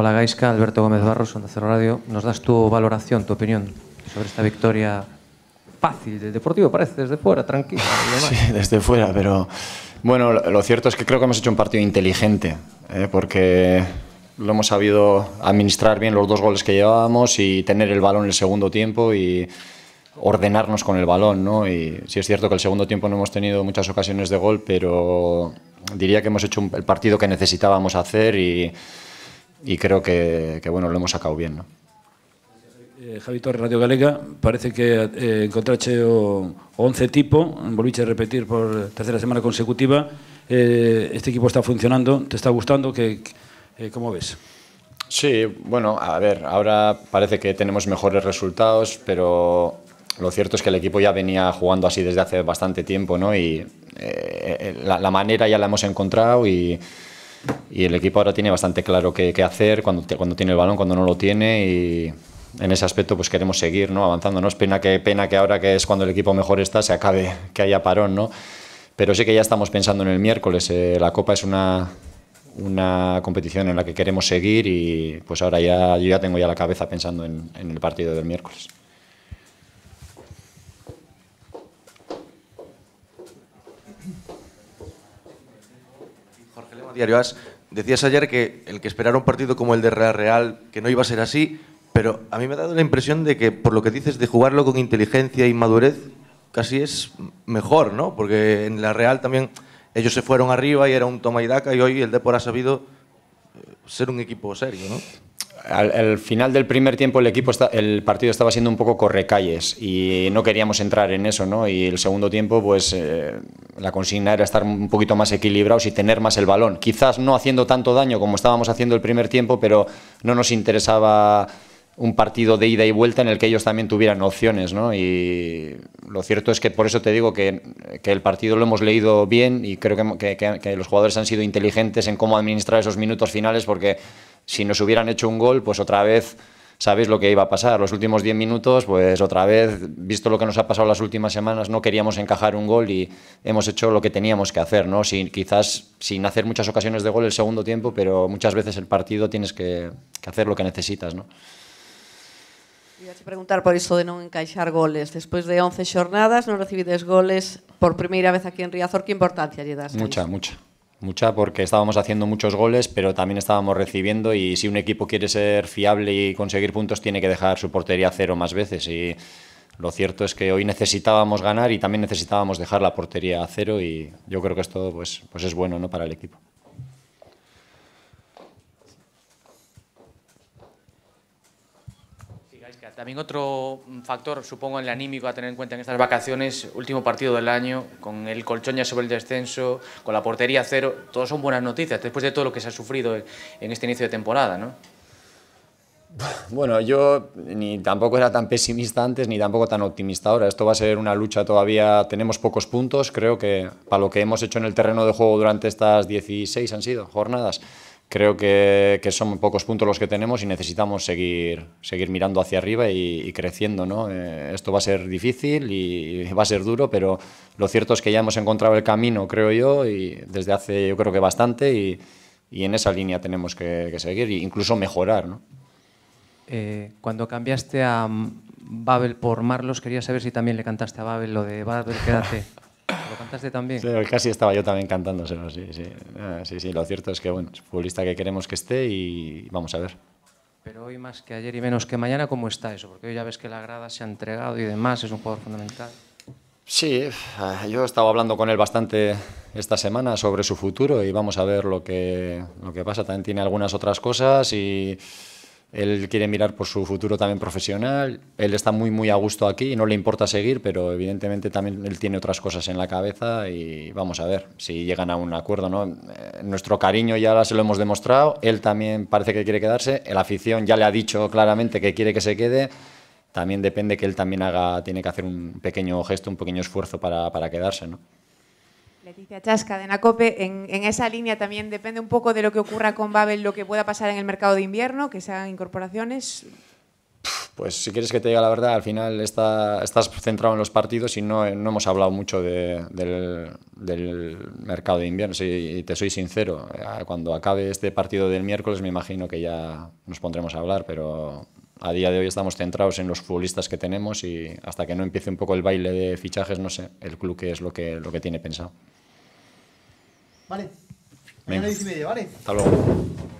Hola Gaisca, Alberto Gómez Barros, Onda Cero Radio. ¿Nos das tu valoración, tu opinión sobre esta victoria fácil del Deportivo? Parece desde fuera, tranquilo. Sí, desde fuera, pero bueno, lo cierto es que creo que hemos hecho un partido inteligente, ¿eh? porque lo hemos sabido administrar bien los dos goles que llevábamos y tener el balón en el segundo tiempo y ordenarnos con el balón, ¿no? Y sí es cierto que el segundo tiempo no hemos tenido muchas ocasiones de gol, pero diría que hemos hecho el partido que necesitábamos hacer y y creo que, bueno, lo hemos sacado bien. ¿no? Eh, Javi Torres, Radio Galega, parece que eh, encontraste 11 tipo, volviche a repetir por tercera semana consecutiva, eh, este equipo está funcionando, te está gustando, que, eh, ¿cómo ves? Sí, bueno, a ver, ahora parece que tenemos mejores resultados, pero lo cierto es que el equipo ya venía jugando así desde hace bastante tiempo, ¿no? Y la, la, manera ya la hemos encontrado y, y el equipo ahora tiene bastante claro qué, qué hacer, cuando, cuando tiene el balón, cuando no lo tiene y en ese aspecto pues queremos seguir ¿no? avanzando. ¿no? Es pena que, pena que ahora que es cuando el equipo mejor está se acabe, que haya parón, ¿no? pero sí que ya estamos pensando en el miércoles. Eh, la Copa es una, competición en la que queremos seguir y pues ahora ya, yo ya tengo ya la cabeza pensando en el partido del miércoles. Jorge Lema, Diario As. Decías ayer que el que esperara un partido como el de Real Real, que no iba a ser así, pero a mí me ha dado la impresión de que, por lo que dices, de jugarlo con inteligencia y madurez, casi es mejor, ¿no? Porque en la Real también ellos se fueron arriba y era un toma y daca, y hoy el Depor ha sabido eh, ser un equipo serio, ¿no? al, final del primer tiempo el equipo el partido estaba siendo un poco correcalles y no queríamos entrar en eso, Y el segundo tiempo, pues eh, la consigna era estar un poquito más equilibrados y tener más el balón. Quizás no haciendo tanto daño como estábamos haciendo el primer tiempo, pero no nos interesaba un partido de ida y vuelta en el que ellos también tuvieran opciones, ¿no? Y lo cierto es que por eso te digo que, el partido lo hemos leído bien y creo que los jugadores han sido inteligentes en cómo administrar esos minutos finales porque si nos hubieran hecho un gol, pues otra vez sabéis lo que iba a pasar. Los últimos 10 minutos, pues otra vez, visto lo que nos ha pasado las últimas semanas, no queríamos encajar un gol y hemos hecho lo que teníamos que hacer, ¿no? Sin, quizás sin hacer muchas ocasiones de gol el segundo tiempo, pero muchas veces el partido tienes que, hacer lo que necesitas, ¿no? Iba a preguntar por eso de no encajar goles. Después de 11 jornadas no recibides goles por primera vez aquí en Riazor, ¿Qué importancia llevas? das? Mucha, mucha. Mucha porque estábamos haciendo muchos goles, pero también estábamos recibiendo y si un equipo quiere ser fiable y conseguir puntos tiene que dejar su portería a cero más veces y lo cierto es que hoy necesitábamos ganar y también necesitábamos dejar la portería a cero y yo creo que esto pues, pues es bueno ¿no? para el equipo. también otro mm, factor, supongo, el anímico a tener en cuenta en estas vacaciones, último partido del año, con el colchón ya sobre el descenso, con la portería cero, todos son buenas noticias después de todo lo que se ha sufrido en este inicio de temporada, ¿no? Bueno, yo ni tampoco era tan pesimista antes ni tampoco tan optimista ahora. Esto va a ser una lucha todavía. Tenemos pocos puntos, creo que para lo que hemos hecho en el terreno de juego durante estas 16 han sido jornadas creo que, son pocos puntos los que tenemos y necesitamos seguir, seguir mirando hacia arriba y, creciendo. ¿no? Eh, esto va a ser difícil y, va a ser duro, pero lo cierto es que ya hemos encontrado el camino, creo yo, y desde hace yo creo que bastante y, en esa línea tenemos que, seguir e incluso mejorar. Eh, cuando cambiaste a Babel por Marlos, quería saber si también le cantaste a Babel lo de Babel, quédate. también. Sí, casi estaba yo también cantándoselo, sí, sí. Ah, sí, Lo cierto es que, bueno, un futbolista que queremos que esté y vamos a ver. Pero hoy más que ayer y menos que mañana, ¿cómo está eso? Porque hoy ya ves que la grada se ha entregado y demás, es un jugador fundamental. Sí, ah, yo he estado hablando con él bastante esta semana sobre su futuro y vamos a ver lo que, lo que pasa. También tiene algunas otras cosas y él quiere mirar por su futuro también profesional. Él está muy, muy a gusto aquí y no le importa seguir, pero evidentemente también él tiene otras cosas en la cabeza y vamos a ver si llegan a un acuerdo. ¿no? Eh, nuestro cariño ya se lo hemos demostrado. Él también parece que quiere quedarse. La afición ya le ha dicho claramente que quiere que se quede. También depende que él también haga, tiene que hacer un pequeño gesto, un pequeño esfuerzo para, para quedarse. ¿no? Leticia Chasca de Nacope, en, en, esa línea también depende un poco de lo que ocurra con Babel, lo que pueda pasar en el mercado de invierno, que sean incorporaciones. Pues si quieres que te diga la verdad, al final está, estás centrado en los partidos y no, no hemos hablado mucho del, del, mercado de invierno. Si y te soy sincero, eh, cuando acabe este partido del miércoles me imagino que ya nos pondremos a hablar, pero a día de hoy estamos centrados en los futbolistas que tenemos y hasta que no empiece un poco el baile de fichajes, no sé el club qué es lo que, lo que tiene pensado. Vale. Mañana a 10 y media, ¿vale? Hasta luego.